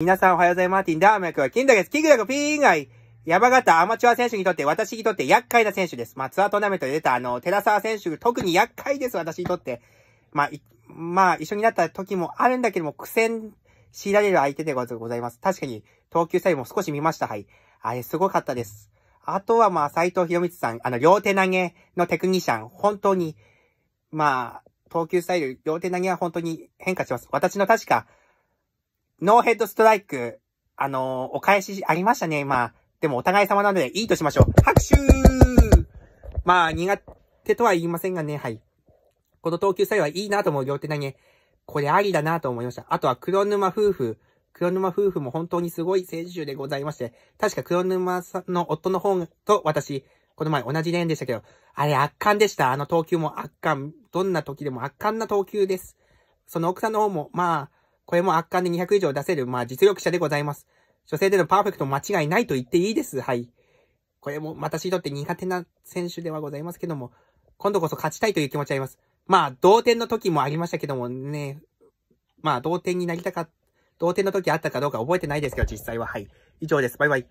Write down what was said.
皆さんおはようございます。マーティンーマイクは金だです。キングダコピーンイ。山形アマチュア選手にとって、私にとって厄介な選手です。まあ、ツアートーナメントで出たあの、寺沢選手、特に厄介です。私にとって。まあ、まあ、一緒になった時もあるんだけども、苦戦強いられる相手でございます。確かに、投球スタイルも少し見ました。はい。あれ、すごかったです。あとはまあ、斎藤博光さん、あの、両手投げのテクニシャン、本当に、まあ、投球スタイル、両手投げは本当に変化します。私の確か、ノーヘッドストライク、あのー、お返しありましたね、今。でもお互い様なので、いいとしましょう。拍手まあ、苦手とは言いませんがね、はい。この投球スタイルはいいなと思う両手投げ。これありだなと思いました。あとは黒沼夫婦。黒沼夫婦も本当にすごい選手でございまして、確か黒沼さんの夫の方と私、この前同じレーンでしたけど、あれ圧巻でした。あの投球も圧巻。どんな時でも圧巻な投球です。その奥さんの方も、まあ、これも圧巻で200以上出せる、まあ実力者でございます。女性でのパーフェクト間違いないと言っていいです。はい。これも私にとって苦手な選手ではございますけども、今度こそ勝ちたいという気持ちあります。まあ、同点の時もありましたけどもね、まあ、同点になりたか、同点の時あったかどうか覚えてないですけど、実際は。はい。以上です。バイバイ。